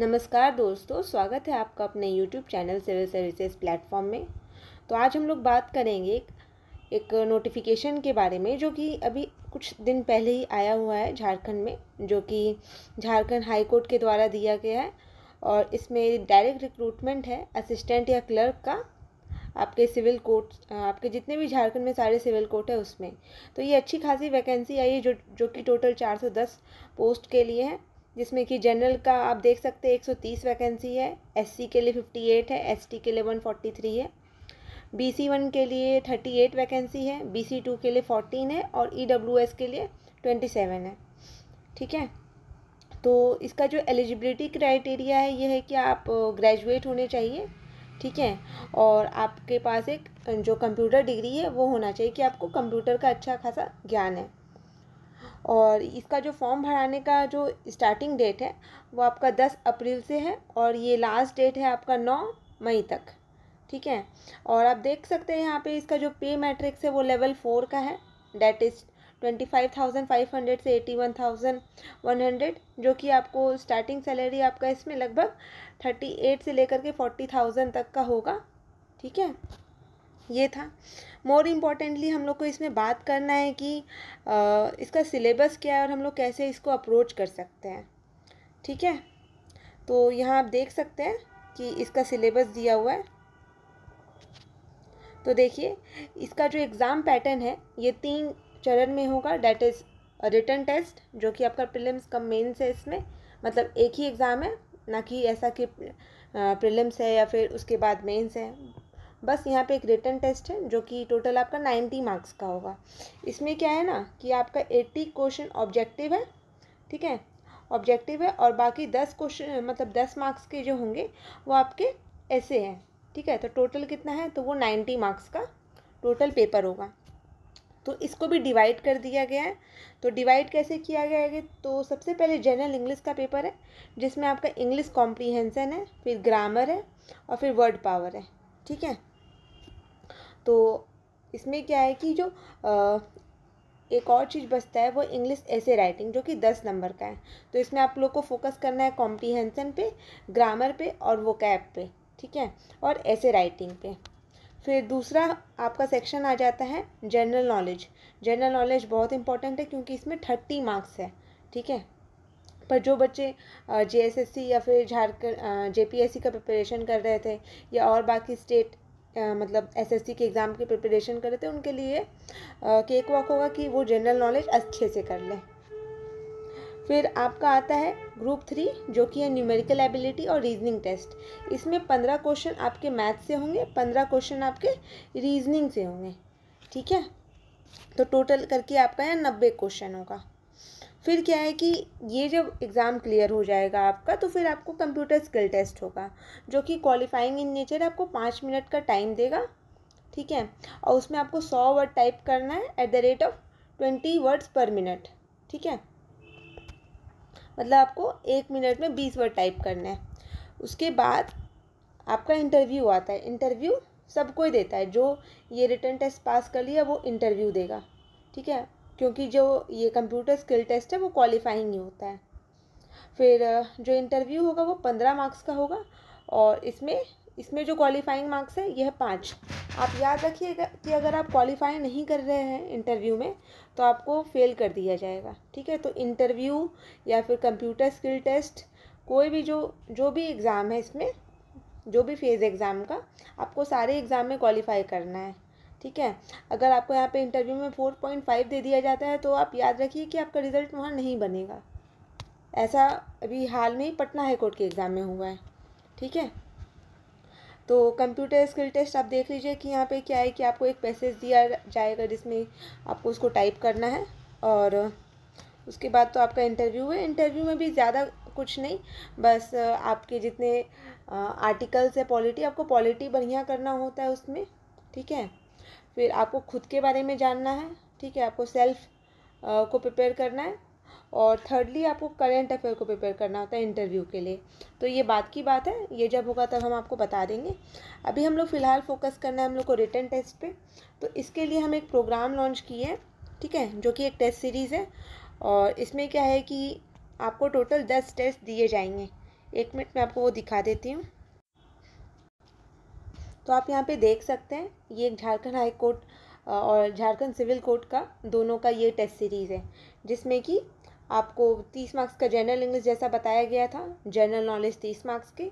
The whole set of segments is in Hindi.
नमस्कार दोस्तों स्वागत है आपका अपने YouTube channel civil services platform में तो आज हम लोग बात करेंगे एक, एक नोटिफिकेशन के बारे में जो कि अभी कुछ दिन पहले ही आया हुआ है झारखंड में जो कि झारखंड हाई कोर्ट के द्वारा दिया गया है और इसमें डायरेक्ट रिक्रूटमेंट है असिस्टेंट या क्लर्क का आपके सिविल कोर्ट आपके जितने भी झारखंड में सारे सिविल कोर्ट है उसमें तो ये अच्छी खासी वैकेंसी आई है जो जो कि टोटल चार सौ दस पोस्ट के लिए है जिसमें कि जनरल का आप देख सकते हैं 130 वैकेंसी है एससी के लिए 58 है एसटी के लिए 143 है बी वन के लिए 38 वैकेंसी है बी टू के लिए 14 है और ई e के लिए 27 है ठीक है तो इसका जो एलिजिबिलिटी क्राइटेरिया है ये है कि आप ग्रेजुएट होने चाहिए ठीक है और आपके पास एक जो कंप्यूटर डिग्री है वो होना चाहिए कि आपको कंप्यूटर का अच्छा खासा ज्ञान है और इसका जो फॉर्म भराने का जो स्टार्टिंग डेट है वो आपका दस अप्रैल से है और ये लास्ट डेट है आपका नौ मई तक ठीक है और आप देख सकते हैं यहाँ पे इसका जो पे मैट्रिक्स है वो लेवल फोर का है that is twenty five thousand five hundred से eighty one thousand one hundred जो कि आपको स्टार्टिंग सैलरी आपका इसमें लगभग थर्टी एट से लेकर के फोर्टी थाउजेंड तक का होगा ठीक है ये था मोर इम्पॉर्टेंटली हम लोग को इसमें बात करना है कि आ, इसका सिलेबस क्या है और हम लोग कैसे इसको अप्रोच कर सकते हैं ठीक है तो यहाँ आप देख सकते हैं कि इसका सिलेबस दिया हुआ है तो देखिए इसका जो एग्ज़ाम पैटर्न है ये तीन चरण में होगा डैट इज़ रिटर्न टेस्ट जो कि आपका प्रिलिम्स कम मेन्स है इसमें मतलब एक ही एग्ज़ाम है ना कि ऐसा कि प्रिलिम्स है या फिर उसके बाद मेंस है बस यहाँ पे एक रिटर्न टेस्ट है जो कि टोटल आपका नाइन्टी मार्क्स का होगा इसमें क्या है ना कि आपका एट्टी क्वेश्चन ऑब्जेक्टिव है ठीक है ऑब्जेक्टिव है और बाकी दस क्वेश्चन मतलब दस मार्क्स के जो होंगे वो आपके ऐसे हैं ठीक है तो टोटल कितना है तो वो नाइन्टी मार्क्स का टोटल पेपर होगा तो इसको भी डिवाइड कर दिया गया है तो डिवाइड कैसे किया गया है तो सबसे पहले जनरल इंग्लिश का पेपर है जिसमें आपका इंग्लिश कॉम्प्रीहेंसन है फिर ग्रामर है और फिर वर्ड पावर है ठीक है तो इसमें क्या है कि जो आ, एक और चीज़ बचता है वो इंग्लिश ऐसे राइटिंग जो कि दस नंबर का है तो इसमें आप लोग को फोकस करना है कॉम्प्रीहेंसन पे ग्रामर पे और वो कैप पे ठीक है और ऐसे राइटिंग पे फिर दूसरा आपका सेक्शन आ जाता है जनरल नॉलेज जनरल नॉलेज बहुत इंपॉर्टेंट है क्योंकि इसमें थर्टी मार्क्स है ठीक है पर जो बच्चे जे या फिर झारखंड जे का प्रिपरेशन कर रहे थे या और बाकी स्टेट मतलब एसएससी के एग्ज़ाम की प्रिपरेशन कर रहे थे उनके लिए केक वॉक होगा कि वो जनरल नॉलेज अच्छे से कर लें फिर आपका आता है ग्रुप थ्री जो कि है न्यूमेरिकल एबिलिटी और रीजनिंग टेस्ट इसमें पंद्रह क्वेश्चन आपके मैथ से होंगे पंद्रह क्वेश्चन आपके रीजनिंग से होंगे ठीक है तो टोटल करके आपका यहाँ नब्बे क्वेश्चन होगा फिर क्या है कि ये जब एग्ज़ाम क्लियर हो जाएगा आपका तो फिर आपको कंप्यूटर स्किल टेस्ट होगा जो कि क्वालिफाइंग इन नेचर आपको पाँच मिनट का टाइम देगा ठीक है और उसमें आपको सौ वर्ड टाइप करना है at the rate of twenty words per minute ठीक है मतलब आपको एक मिनट में बीस वर्ड टाइप करना है उसके बाद आपका इंटरव्यू आता है इंटरव्यू सबको कोई देता है जो ये रिटर्न टेस्ट पास कर लिया वो इंटरव्यू देगा ठीक है क्योंकि जो ये कंप्यूटर स्किल टेस्ट है वो क्वालिफाइंग ही होता है फिर जो इंटरव्यू होगा वो पंद्रह मार्क्स का होगा और इसमें इसमें जो क्वालिफाइंग मार्क्स है यह पाँच आप याद रखिएगा कि अगर आप क्वालिफाई नहीं कर रहे हैं इंटरव्यू में तो आपको फेल कर दिया जाएगा ठीक है तो इंटरव्यू या फिर कंप्यूटर स्किल टेस्ट कोई भी जो जो भी एग्ज़ाम है इसमें जो भी फेज़ एग्ज़ाम का आपको सारे एग्ज़ाम में क्वालिफाई करना है ठीक है अगर आपको यहाँ पे इंटरव्यू में फोर पॉइंट फाइव दे दिया जाता है तो आप याद रखिए कि आपका रिज़ल्ट वहाँ नहीं बनेगा ऐसा अभी हाल में ही पटना हाई कोर्ट के एग्ज़ाम में हुआ है ठीक है तो कंप्यूटर स्किल टेस्ट आप देख लीजिए कि यहाँ पे क्या है कि आपको एक पैसेज दिया जाएगा जिसमें आपको उसको टाइप करना है और उसके बाद तो आपका इंटरव्यू है इंटरव्यू में भी ज़्यादा कुछ नहीं बस आपके जितने आर्टिकल्स है पॉलिटी आपको पॉलिटी बढ़िया करना होता है उसमें ठीक है फिर आपको खुद के बारे में जानना है ठीक है आपको सेल्फ को प्रिपेयर करना है और थर्डली आपको करेंट अफेयर को प्रिपेयर करना होता है इंटरव्यू के लिए तो ये बात की बात है ये जब होगा तब हम आपको बता देंगे अभी हम लोग फ़िलहाल फोकस करना है हम लोग को रिटर्न टेस्ट पे तो इसके लिए हम एक प्रोग्राम लॉन्च किए हैं ठीक है जो कि एक टेस्ट सीरीज़ है और इसमें क्या है कि आपको टोटल दस टेस्ट दिए जाएंगे एक मिनट में आपको वो दिखा देती हूँ तो आप यहाँ पे देख सकते हैं ये एक झारखंड हाई कोर्ट और झारखंड सिविल कोर्ट का दोनों का ये टेस्ट सीरीज़ है जिसमें कि आपको तीस मार्क्स का जनरल इंग्लिश जैसा बताया गया था जनरल नॉलेज तीस मार्क्स के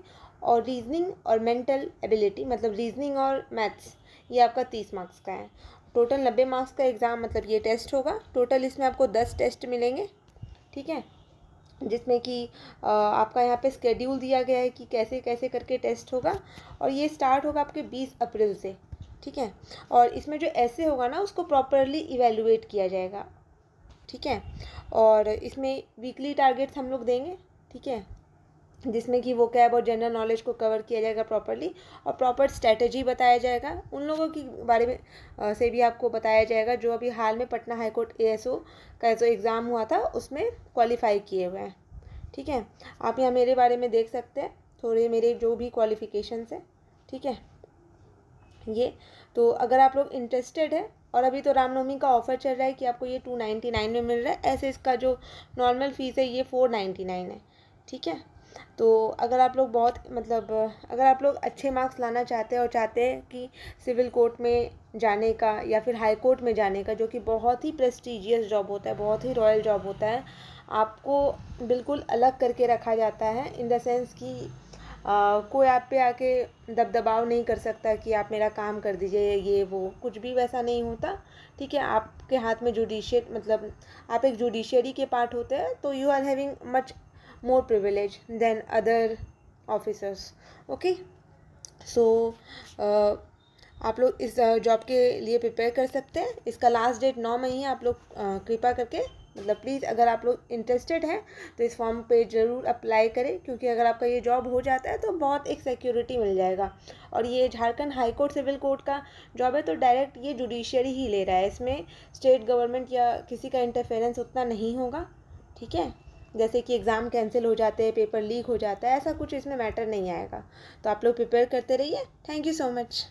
और रीजनिंग और मेंटल एबिलिटी मतलब रीजनिंग और मैथ्स ये आपका तीस मार्क्स का है टोटल नब्बे मार्क्स का एग्ज़ाम मतलब ये टेस्ट होगा टोटल इसमें आपको दस टेस्ट मिलेंगे ठीक है जिसमें कि आपका यहाँ पे स्केड्यूल दिया गया है कि कैसे कैसे करके टेस्ट होगा और ये स्टार्ट होगा आपके बीस अप्रैल से ठीक है और इसमें जो ऐसे होगा ना उसको प्रॉपरली इवेलुएट किया जाएगा ठीक है और इसमें वीकली टारगेट्स हम लोग देंगे ठीक है जिसमें कि वो कैब और जनरल नॉलेज को कवर किया जाएगा प्रॉपरली और प्रॉपर स्ट्रेटजी बताया जाएगा उन लोगों के बारे में आ, से भी आपको बताया जाएगा जो अभी हाल में Patna high court A S O का जो एग्ज़ाम हुआ था उसमें क्वालिफाई किए हुए हैं ठीक है आप यहाँ मेरे बारे में देख सकते हैं थोड़े मेरे जो भी क्वालिफिकेशंस हैं ठीक है ये तो अगर आप लोग इंटरेस्टेड है और अभी तो रामनवमी का ऑफर चल रहा है कि आपको ये टू नाइन्टी नाइन में मिल रहा है ऐसे इसका जो नॉर्मल फ़ीस है ये फोर नाइन्टी नाइन है ठीक है तो अगर आप लोग बहुत मतलब अगर आप लोग अच्छे मार्क्स लाना चाहते हैं और चाहते हैं कि सिविल कोर्ट में जाने का या फिर हाई कोर्ट में जाने का जो कि बहुत ही प्रेस्टिजियस जॉब होता है बहुत ही रॉयल जॉब होता है आपको बिल्कुल अलग करके रखा जाता है इन देंस कि कोई आप पे आके दबदबाव नहीं कर सकता कि आप मेरा काम कर दीजिए ये वो कुछ भी वैसा नहीं होता ठीक है आपके हाथ में जुडिशियर मतलब आप एक जुडिशरी के पार्ट होते हैं तो you are having much more privilege than other officers okay so uh, आप लोग इस जॉब uh, के लिए प्रिपेयर कर सकते हैं इसका लास्ट डेट नौ मई है आप लोग uh, कृपा करके मतलब प्लीज़ अगर आप लोग इंटरेस्टेड हैं तो इस फॉर्म पे ज़रूर अप्लाई करें क्योंकि अगर आपका ये जॉब हो जाता है तो बहुत एक सिक्योरिटी मिल जाएगा और ये Jharkhand high court civil court का जॉब है तो डायरेक्ट ये जुडिशरी ही ले रहा है इसमें स्टेट गवर्नमेंट या किसी का इंटरफेरेंस उतना नहीं होगा ठीक है जैसे कि एग्ज़ाम कैंसिल हो जाते हैं पेपर लीक हो जाता है ऐसा कुछ इसमें मैटर नहीं आएगा तो आप लोग प्रिपेयर करते रहिए थैंक यू सो मच